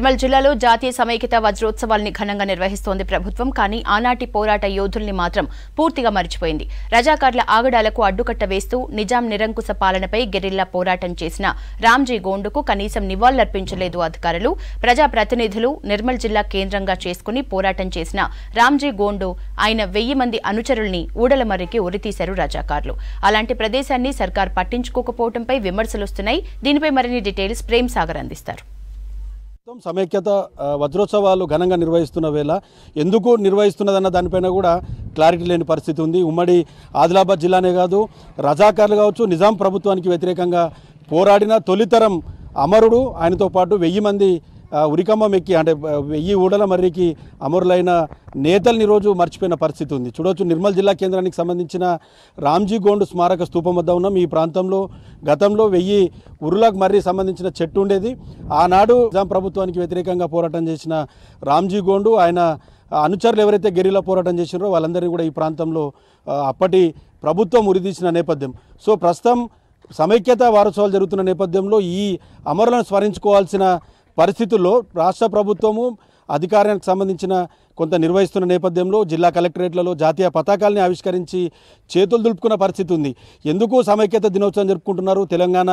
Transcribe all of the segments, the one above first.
నిర్మల్ జిల్లాలో జాతీయ సమైక్యత వజ్రోత్సవాల్ని ఘనంగా నిర్వహిస్తోంది ప్రభుత్వం కానీ ఆనాటి పోరాట యోధుల్ని మాత్రం పూర్తిగా మర్చిపోయింది రజాకార్ల ఆగడాలకు అడ్డుకట్ట వేస్తూ నిజాం నిరంకుశ పాలనపై గెరిల్లా పోరాటం చేసిన రామ్జీ గోండుకు కనీసం నివాళులర్పించలేదు అధికారులు ప్రజాప్రతినిధులు నిర్మల్ జిల్లా కేంద్రంగా చేసుకుని పోరాటం చేసిన రామ్జీ గోండు ఆయన వెయ్యి మంది అనుచరుల్ని ఊడల మర్రికి ఉరితీశారు రజాకార్లు అలాంటి ప్రదేశాన్ని సర్కార్ పట్టించుకోకపోవడంపై విమర్శలు వస్తున్నాయి దీనిపై మరిన్ని డీటెయిల్స్ ప్రేమ్ సాగర్ అందిస్తారు ప్రభుత్వం సమైక్యత వజ్రోత్సవాలు ఘనంగా నిర్వహిస్తున్న వేళ ఎందుకు నిర్వహిస్తున్నదన్న దానిపైన కూడా క్లారిటీ లేని పరిస్థితి ఉంది ఉమ్మడి ఆదిలాబాద్ జిల్లానే కాదు రజాకారులు కావచ్చు నిజాం ప్రభుత్వానికి వ్యతిరేకంగా పోరాడిన తొలితరం అమరుడు ఆయనతో పాటు వెయ్యి మంది ఉరికమ్మం ఎక్కి అంటే వెయ్యి ఊడల మర్రికి అమరులైన నేతల్ని రోజు మర్చిపోయిన పరిస్థితి ఉంది చూడవచ్చు నిర్మల్ జిల్లా కేంద్రానికి సంబంధించిన రామ్జీ గోండ్ స్మారక స్థూపం వద్ద ఉన్నాం ఈ ప్రాంతంలో గతంలో వెయ్యి ఉరులకు మర్రి సంబంధించిన చెట్టు ఉండేది ఆనాడు నిజాం ప్రభుత్వానికి వ్యతిరేకంగా పోరాటం చేసిన రామ్జీ గోండు ఆయన అనుచరులు ఎవరైతే గెరిలా పోరాటం చేసినారో వాళ్ళందరినీ కూడా ఈ ప్రాంతంలో అప్పటి ప్రభుత్వం ఉరిదీసిన నేపథ్యం సో ప్రస్తుతం సమైక్యత వారోత్సవాలు జరుగుతున్న నేపథ్యంలో ఈ అమరులను స్మరించుకోవాల్సిన పరిస్థితుల్లో రాష్ట్ర ప్రభుత్వము అధికారానికి సంబంధించిన కొంత నిర్వహిస్తున్న నేపథ్యంలో జిల్లా కలెక్టరేట్లలో జాతీయ పతాకాల్ని ఆవిష్కరించి చేతులు దులుపుకున్న పరిస్థితి ఉంది ఎందుకు సమైక్యత దినోత్సవం జరుపుకుంటున్నారు తెలంగాణ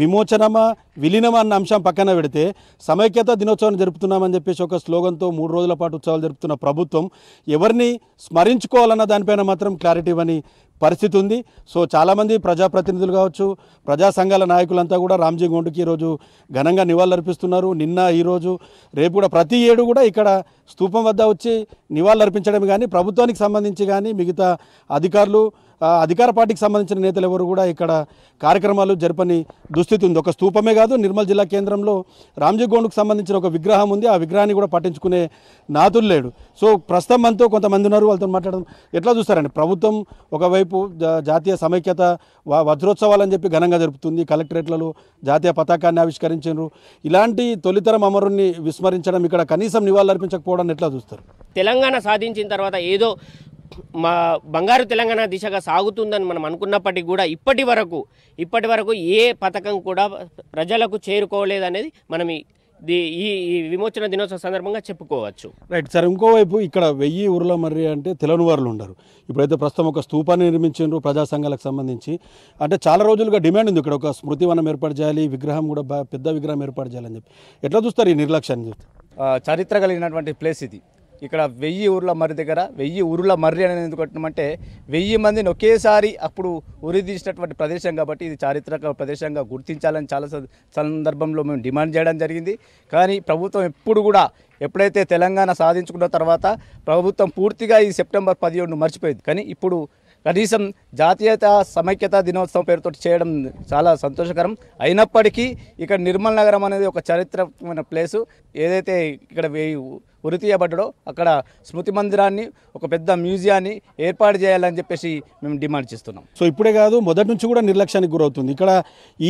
విమోచనమా విలీనమా అన్న అంశం పక్కన పెడితే సమైక్యత దినోత్సవం జరుపుతున్నామని చెప్పేసి ఒక స్లోగన్తో మూడు రోజుల పాటు ఉత్సవాలు జరుపుతున్న ప్రభుత్వం ఎవరిని స్మరించుకోవాలన్న దానిపైన మాత్రం క్లారిటీ ఇవ్వని పరిస్థితి ఉంది సో చాలామంది ప్రజాప్రతినిధులు కావచ్చు ప్రజా సంఘాల నాయకులంతా కూడా రామ్జీ గోండుకి ఈరోజు ఘనంగా నివాళులర్పిస్తున్నారు నిన్న ఈరోజు రేపు కూడా ప్రతి ఏడు కూడా ఇక్కడ స్తూపం వద్ద వచ్చి నివాళులర్పించడం కానీ ప్రభుత్వానికి సంబంధించి కానీ మిగతా అధికారులు అధికార పార్టీకి సంబంధించిన నేతలు ఎవరు కూడా ఇక్కడ కార్యక్రమాలు జరపని దుస్థితి ఉంది ఒక స్తూపమే కాదు నిర్మల్ జిల్లా కేంద్రంలో రామ్జీగోండ్కు సంబంధించిన ఒక విగ్రహం ఉంది ఆ విగ్రహాన్ని కూడా పట్టించుకునే నాతులు లేడు సో ప్రస్తుతం అంతా కొంతమంది ఉన్నారు వాళ్ళతో మాట్లాడడం ఎట్లా చూస్తారండి ప్రభుత్వం ఒకవైపు జాతీయ సమైక్యత వజ్రోత్సవాలని చెప్పి ఘనంగా జరుపుతుంది కలెక్టరేట్లలో జాతీయ పతాకాన్ని ఆవిష్కరించారు ఇలాంటి తొలితరం అమరుణ్ణి విస్మరించడం ఇక్కడ కనీసం అర్పించకపోవడం ఎట్లా చూస్తారు తెలంగాణ సాధించిన తర్వాత ఏదో మా బంగారు తెలంగాణ దిశగా సాగుతుందని మనం అనుకున్నప్పటికీ కూడా ఇప్పటి వరకు ఇప్పటి వరకు ఏ పథకం కూడా ప్రజలకు చేరుకోలేదనేది మనం ఈ ఈ విమోచన దినోత్సవ సందర్భంగా చెప్పుకోవచ్చు రైట్ సార్ ఇంకోవైపు ఇక్కడ వెయ్యి ఊర్ల మర్రి అంటే తెలని వారులు ఉండరు ఇప్పుడైతే ప్రస్తుతం ఒక స్థూపాన్ని నిర్మించారు ప్రజా సంఘాలకు సంబంధించి అంటే చాలా రోజులుగా డిమాండ్ ఉంది ఇక్కడ ఒక స్మృతి వనం ఏర్పాటు చేయాలి విగ్రహం కూడా పెద్ద విగ్రహం ఏర్పాటు చేయాలని చెప్పి ఎట్లా చూస్తారు ఈ నిర్లక్ష్యాన్ని చూస్తారు చరిత్ర కలిగినటువంటి ప్లేస్ ఇది ఇక్కడ వెయ్యి ఊర్ల మర్రి దగ్గర వెయ్యి ఊర్ల మర్రి అనేది ఎందుకు కట్టినమంటే వెయ్యి మందిని ఒకేసారి అప్పుడు తీసినటువంటి ప్రదేశం కాబట్టి ఇది చారిత్రక ప్రదేశంగా గుర్తించాలని చాలా సందర్భంలో మేము డిమాండ్ చేయడం జరిగింది కానీ ప్రభుత్వం ఎప్పుడు కూడా ఎప్పుడైతే తెలంగాణ సాధించుకున్న తర్వాత ప్రభుత్వం పూర్తిగా ఈ సెప్టెంబర్ పదిహేడును మర్చిపోయింది కానీ ఇప్పుడు కనీసం జాతీయత సమైక్యత దినోత్సవం పేరుతో చేయడం చాలా సంతోషకరం అయినప్పటికీ ఇక్కడ నిర్మల్ నగరం అనేది ఒక చరిత్రమైన ప్లేసు ఏదైతే ఇక్కడ ఉరి తీయబడ్డడో అక్కడ స్మృతి మందిరాన్ని ఒక పెద్ద మ్యూజియాన్ని ఏర్పాటు చేయాలని చెప్పేసి మేము డిమాండ్ చేస్తున్నాం సో ఇప్పుడే కాదు మొదటి నుంచి కూడా నిర్లక్ష్యానికి గురవుతుంది ఇక్కడ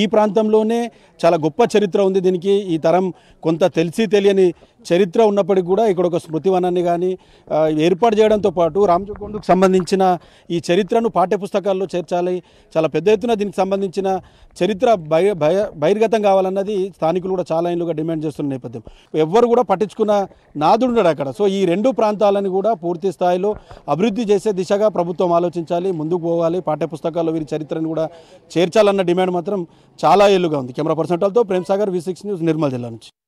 ఈ ప్రాంతంలోనే చాలా గొప్ప చరిత్ర ఉంది దీనికి ఈ తరం కొంత తెలిసి తెలియని చరిత్ర ఉన్నప్పటికీ కూడా ఇక్కడ ఒక స్మృతివనాన్ని కానీ ఏర్పాటు చేయడంతో పాటు రామచకొండకు సంబంధించిన ఈ చరిత్రను పాఠ్యపుస్తకాల్లో చేర్చాలి చాలా పెద్ద ఎత్తున దీనికి సంబంధించిన చరిత్ర బయ బహిర్గతం కావాలన్నది స్థానికులు కూడా చాలా ఏళ్ళుగా డిమాండ్ చేస్తున్న నేపథ్యం ఎవ్వరు కూడా పట్టించుకున్న నా ఉండడు అక్కడ సో ఈ రెండు ప్రాంతాలను కూడా పూర్తి స్థాయిలో అభివృద్ధి చేసే దిశగా ప్రభుత్వం ఆలోచించాలి ముందుకు పోవాలి పాఠ్యపుస్తకాల్లో వీరి చరిత్రను కూడా చేర్చాలన్న డిమాండ్ మాత్రం చాలా ఏళ్ళుగా ఉంది camera person Prem Sagar V six news Nirmal జిల్లా నుంచి